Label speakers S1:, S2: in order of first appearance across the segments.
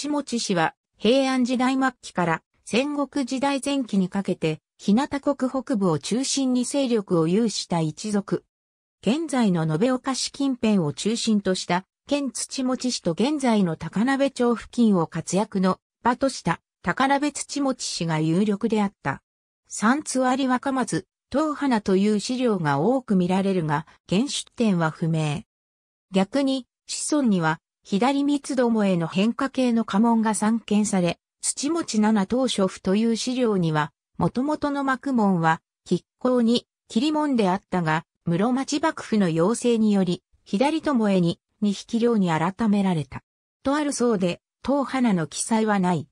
S1: 七持氏は平安時代末期から戦国時代前期にかけて、日向国北部を中心に勢力を有した一族。現在の延岡市近辺を中心とした、県土持氏と現在の高鍋町付近を活躍の場とした高鍋土持氏が有力であった。三つ割若松、東花という資料が多く見られるが、現出典は不明。逆に、子孫には、左三つどもへの変化系の家紋が散見され、土持七当初府という資料には、元々の幕門は、筆行に、切り門であったが、室町幕府の要請により、左ともえに、二匹両に改められた。とあるそうで、東花の記載はない。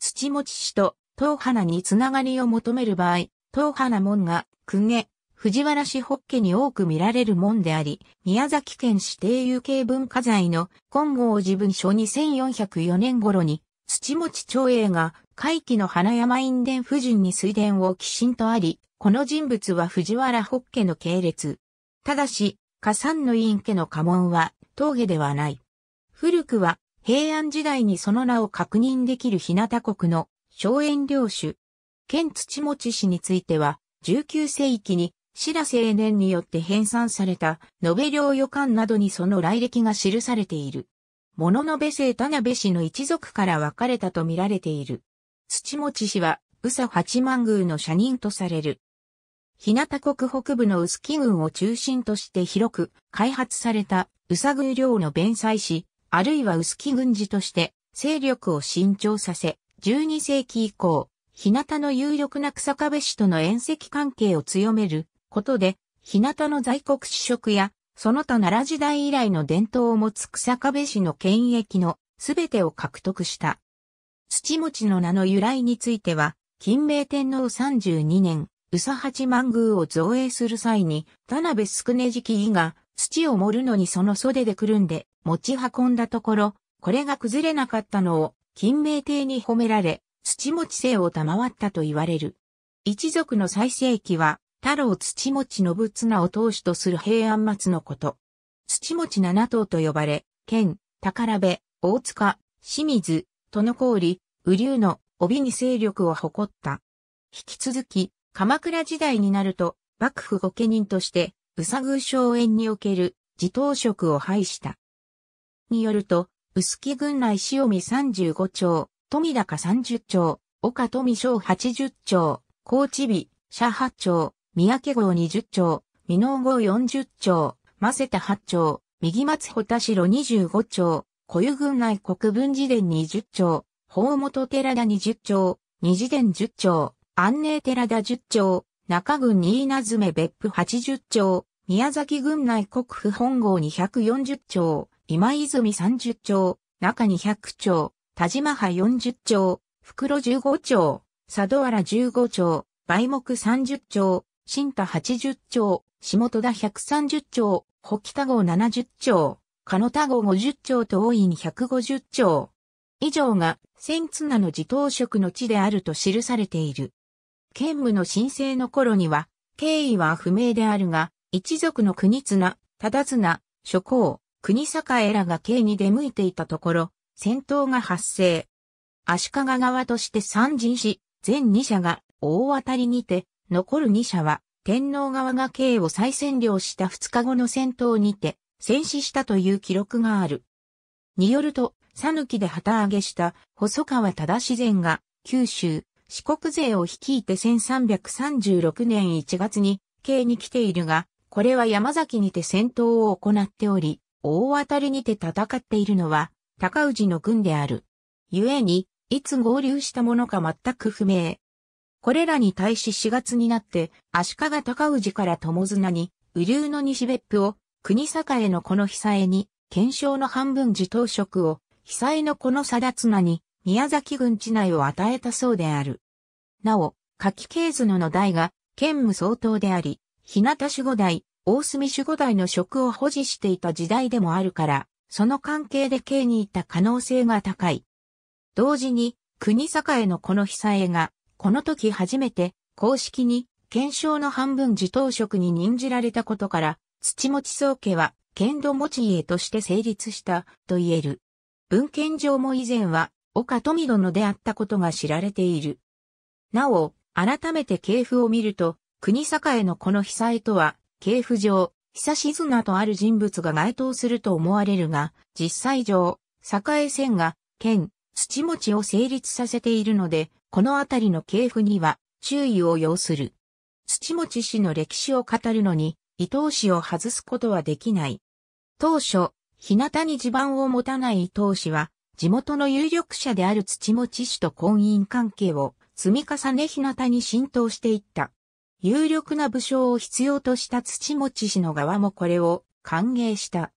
S1: 土持氏と東花につながりを求める場合、東花門が、公家、藤原氏ホッケに多く見られるもんであり、宮崎県指定有形文化財の金剛寺文書2404年頃に、土持長英が、回帰の花山院伝夫人に水田を寄進とあり、この人物は藤原ホッケの系列。ただし、火山の院家の家紋は、峠ではない。古くは、平安時代にその名を確認できる日向国の荘園領主。県土持氏については、19世紀に白青年によって編纂された、延べ領予感などにその来歴が記されている。物延べ姓田辺氏の一族から分かれたと見られている。土持氏は、宇佐八幡宮の社人とされる。日向国北部の薄木郡を中心として広く開発された宇佐宮領の弁済氏、あるいは薄木郡事として勢力を伸長させ、12世紀以降、日向の有力な草壁氏との縁石関係を強めることで、日向の在国主食や、その他奈良時代以来の伝統を持つ草壁市の権益のすべてを獲得した。土持の名の由来については、金明天皇32年、宇佐八幡宮を造営する際に、田辺宿根敷伊が土を盛るのにその袖でくるんで持ち運んだところ、これが崩れなかったのを金明帝に褒められ、土持姓を賜ったと言われる。一族の最盛期は太郎土持信綱を当主とする平安末のこと。土持七島と呼ばれ、県、宝部、大塚、清水、の氷、雨竜の帯に勢力を誇った。引き続き、鎌倉時代になると、幕府御家人として、宇佐宮荘園における、自頭職を廃した。によると、薄木軍内塩見三十五町、富高三十町、岡富省八十町、高知美、社八町、三宅号20丁、美濃号40丁、マセタ8丁、右松穂田城25丁、小湯郡内国分寺殿20丁、法本寺田20丁、二次殿10丁、安寧寺田10丁、中郡新稲詰別府80丁、宮崎郡内国府本郷240丁、今泉30丁、中200丁、田島派40丁、袋15丁、佐土原15丁、梅木30丁、新田80町、下戸田130町、北北号70丁、鹿田号50町と大院150町。以上が、千綱の自頭職の地であると記されている。兼務の申請の頃には、経緯は不明であるが、一族の国綱、忠綱、諸侯、国栄らが刑に出向いていたところ、戦闘が発生。足利側として参陣し、全二社が大当たりにて残る2社は、天皇側が京を再占領した2日後の戦闘にて、戦死したという記録がある。によると、讃岐で旗揚げした細川忠自然が、九州、四国勢を率いて1336年1月に、京に来ているが、これは山崎にて戦闘を行っており、大当たりにて戦っているのは、高氏の軍である。故に、いつ合流したものか全く不明。これらに対し4月になって、足利高氏から友綱に、雨流の西別府を、国栄のこの被災に、検証の半分自当職を、被災のこの貞綱に、宮崎軍地内を与えたそうである。なお、柿系図の代が、兼務相当であり、日向守護代、大隅守護代の職を保持していた時代でもあるから、その関係で刑にいた可能性が高い。同時に、国栄のこの被災が、この時初めて公式に検証の半分自頭職に任じられたことから、土持宗家は、剣道持ち家として成立したと言える。文献上も以前は、岡富殿であったことが知られている。なお、改めて系譜を見ると、国栄のこの被災とは、系譜上、久し綱とある人物が該当すると思われるが、実際上、栄線が、県、土持ちを成立させているので、この辺りの系譜には注意を要する。土持氏の歴史を語るのに、伊藤氏を外すことはできない。当初、日向に地盤を持たない伊藤氏は、地元の有力者である土持氏と婚姻関係を積み重ね日向に浸透していった。有力な武将を必要とした土持氏の側もこれを歓迎した。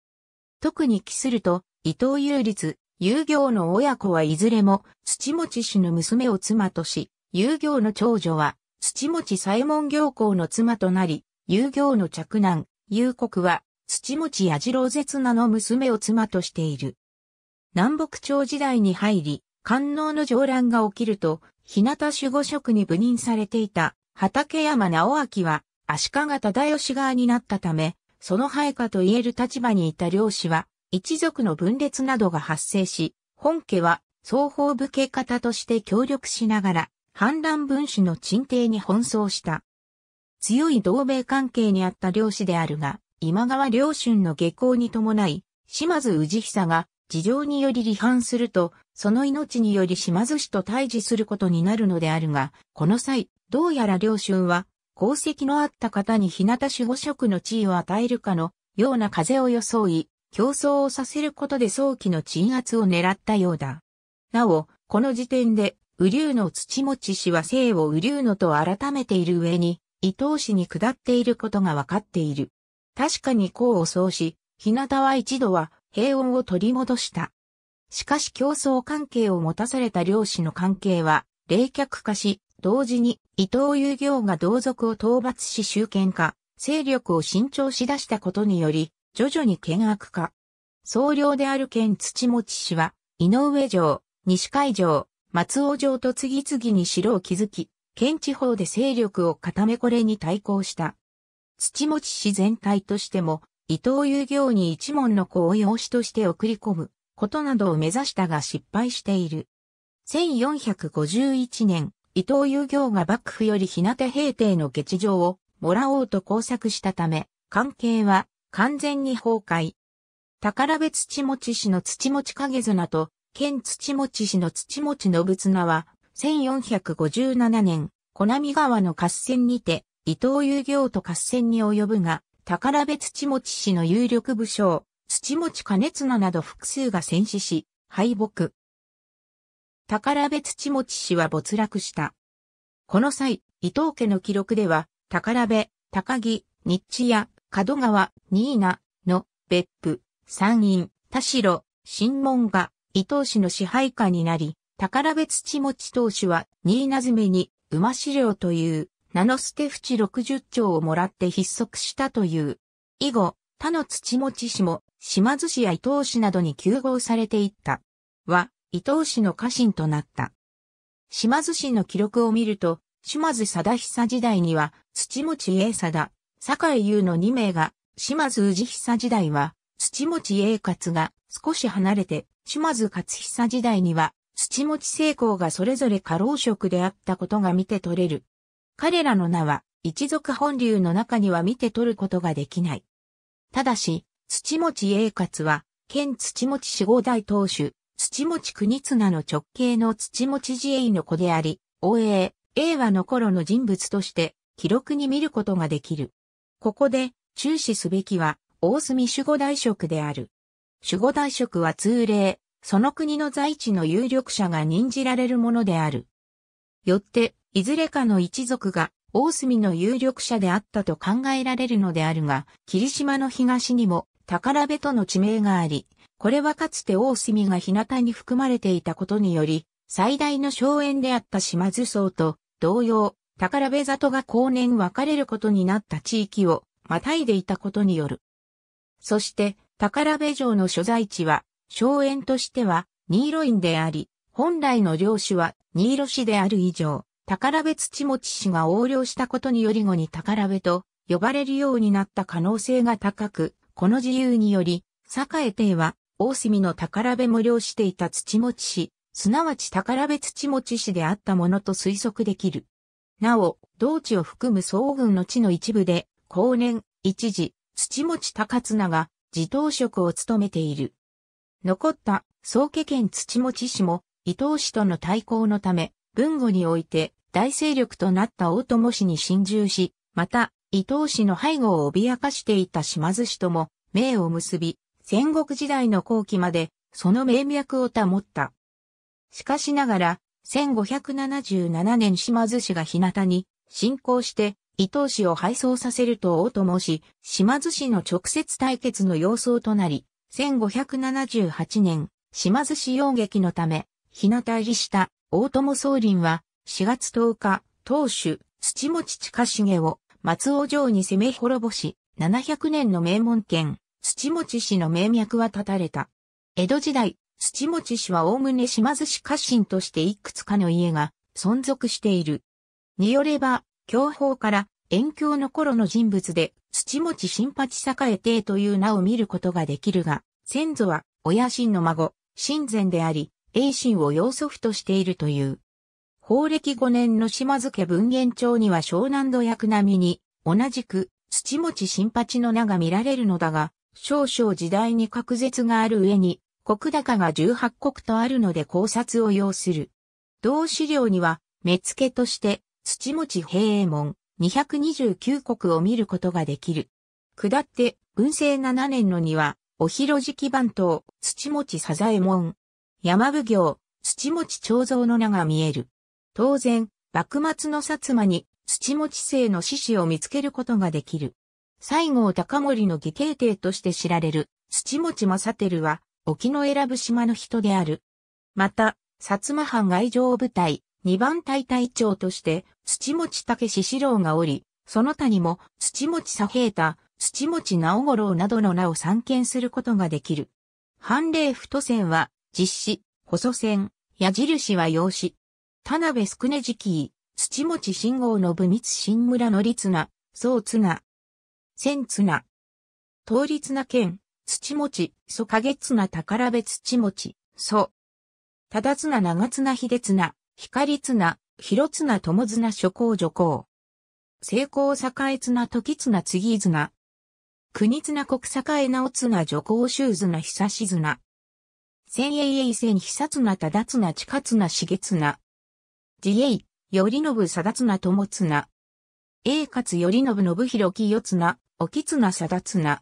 S1: 特に帰すると、伊藤有立、遊行の親子はいずれも、土持氏の娘を妻とし、遊行の長女は、土持左衛門行幸の妻となり、遊行の嫡男、遊国は、土持矢次郎絶名の娘を妻としている。南北朝時代に入り、官能の上乱が起きると、日向守護職に赴任されていた畠山直明は足利忠義側になったため、その配下と言える立場にいた漁師は、一族の分裂などが発生し、本家は双方武家方として協力しながら、反乱分子の鎮定に奔走した。強い同盟関係にあった領師であるが、今川領春の下校に伴い、島津氏久が事情により離反すると、その命により島津氏と対峙することになるのであるが、この際、どうやら領春は、功績のあった方に日向守護職の地位を与えるかのような風を装い、競争をさせることで早期の鎮圧を狙ったようだ。なお、この時点で、ウリュウの土持氏は姓をウリュウのと改めている上に、伊藤氏に下っていることが分かっている。確かに功を奏し、日向は一度は平穏を取り戻した。しかし競争関係を持たされた漁師の関係は冷却化し、同時に伊藤遊行が同族を討伐し集権化、勢力を伸長し出したことにより、徐々に険悪化。総領である県土持氏は、井上城、西海城、松尾城と次々に城を築き、県地方で勢力を固めこれに対抗した。土持氏全体としても、伊藤遊行に一門の子を養子として送り込むことなどを目指したが失敗している。1451年、伊藤遊行が幕府より日向平定の下地をもらおうと工作したため、関係は完全に崩壊。宝部土持氏の土持影綱と、県土持氏の土持信綱は、1457年、小波川の合戦にて、伊藤遊行と合戦に及ぶが、宝部土持氏の有力武将、土持兼綱など複数が戦死し、敗北。宝部土持氏は没落した。この際、伊藤家の記録では、宝部、高木、日地や門川、新名の、別府、山陰、田代、新門が、伊東氏の支配下になり、宝別地持ち投手は、新名詰めに、馬資料という、名の捨て淵60丁をもらって筆足したという。以後、他の土持氏も、島津氏や伊東氏などに休合されていった。は、伊東氏の家臣となった。島津氏の記録を見ると、島津貞久時代には、土持家貞、坂井優の2名が、島津氏久時代は、土持栄勝が少し離れて、島津勝久時代には、土持成功がそれぞれ過労職であったことが見て取れる。彼らの名は、一族本流の中には見て取ることができない。ただし、土持栄勝は、県土持四号大当主、土持国綱の直系の土持自衛の子であり、応永、英和の頃の人物として、記録に見ることができる。ここで注視すべきは大隅守護大職である。守護大職は通例、その国の在地の有力者が任じられるものである。よって、いずれかの一族が大隅の有力者であったと考えられるのであるが、霧島の東にも宝部との地名があり、これはかつて大隅が日向に含まれていたことにより、最大の荘園であった島津荘と同様、宝部里が後年別れることになった地域をまたいでいたことによる。そして、宝部城の所在地は、荘園としては、ニロイ院であり、本来の領主は新ロ市である以上、宝部土持氏が横領したことにより後に宝部と呼ばれるようになった可能性が高く、この自由により、栄帝は、大隅の宝部も領していた土持氏、すなわち宝部土持氏であったものと推測できる。なお、同地を含む総軍の地の一部で、後年、一時、土持高綱が、自頭職を務めている。残った、宗家県土持氏も、伊藤氏との対抗のため、文後において、大勢力となった大友氏に侵入し、また、伊藤氏の背後を脅かしていた島津氏とも、名を結び、戦国時代の後期まで、その名脈を保った。しかしながら、1577年島津氏が日向に進行して伊東氏を敗走させると大と申し、島津氏の直接対決の様相となり、1578年、島津氏要撃のため、日向入りした大友宗林は、4月10日、当主、土持近重を松尾城に攻め滅ぼし、700年の名門圏、土持氏の名脈は断たれた。江戸時代、土持氏はおおむね島津氏家臣としていくつかの家が存続している。によれば、享保から遠境の頃の人物で、土持新八栄帝という名を見ることができるが、先祖は親臣の孫、親善であり、英心を要祖父としているという。法暦5年の島津家文言帳には湘南土役並みに、同じく土持新八の名が見られるのだが、少々時代に隔絶がある上に、国高が18国とあるので考察を要する。同資料には、目付として、土持平右衛門、229国を見ることができる。下って、文政7年のには、お広敷番頭、土持サザエ門。山奉行、土持長蔵の名が見える。当然、幕末の薩摩に、土持姓の獅子を見つけることができる。西郷隆盛の義兄弟として知られる、土持正輝は、沖の選部島の人である。また、薩摩藩外情部隊、二番隊隊長として、土持武史郎がおり、その他にも、土持左平太、土持直五郎などの名を参見することができる。判例太線は、実施、細線、矢印は用紙。田辺宿根期、土持信号の部密新村の立な、総綱。千綱。通立な県、土持ち、蘇影綱宝部土持ち、蘇。忠綱長綱秀綱、光綱、広綱友綱諸公女公。成功栄綱時綱次綱。国綱国栄直綱女公衆綱久し綱。千栄栄千久綱忠綱近綱茂綱。自栄、頼信貞綱友綱。栄勝頼信信弘清綱、沖綱貞綱。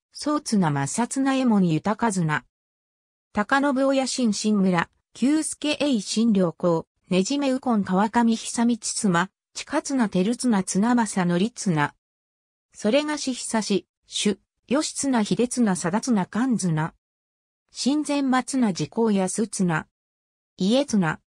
S1: 宗綱摩擦な右衛門豊ずな。高信親新新村、旧助栄新良公、ねじめ右近川上久道妻、近綱照綱綱正則綱。それがし久し、主、吉綱秀綱貞綱勘綱。新前松綱時効安綱。家綱。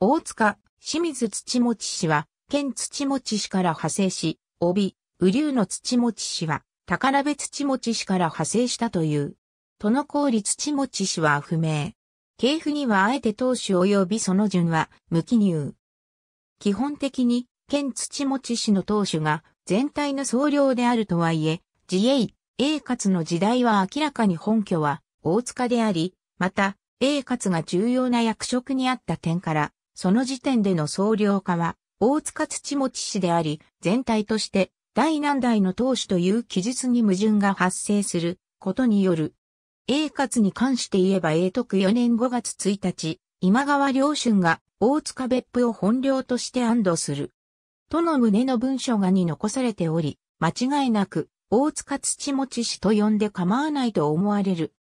S1: 大塚、清水土持氏は、県土持氏から派生し、帯、雨竜の土持氏は、宝部土持氏から派生したという。殿氷土持氏は不明。系譜にはあえて当主及びその順は無記入。基本的に、県土持氏の当主が全体の総領であるとはいえ、自衛、栄活の時代は明らかに本拠は大塚であり、また、栄活が重要な役職にあった点から、その時点での総領化は大塚土持氏であり、全体として第何代の当主という記述に矛盾が発生することによる。英活に関して言えば英徳4年5月1日、今川良春が大塚別府を本領として安堵する。との旨の文書がに残されており、間違いなく大塚土持氏と呼んで構わないと思われる。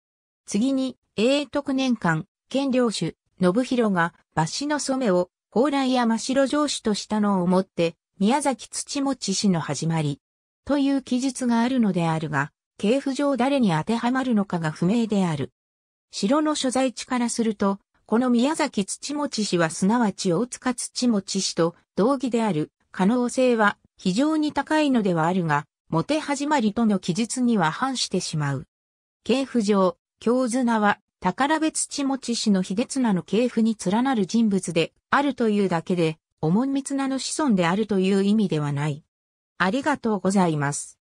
S1: 次に、英徳年間、県領主、信弘が、馬氏の染めを、高麗山城城主としたのをもって、宮崎土持氏の始まり、という記述があるのであるが、系譜上誰に当てはまるのかが不明である。城の所在地からすると、この宮崎土持氏はすなわち大塚土持氏と同義である可能性は非常に高いのではあるが、モテ始まりとの記述には反してしまう。系譜上、京綱は宝部土持氏の秀綱の系譜に連なる人物であるというだけで、おもんみつなの子孫であるという意味ではない。ありがとうございます。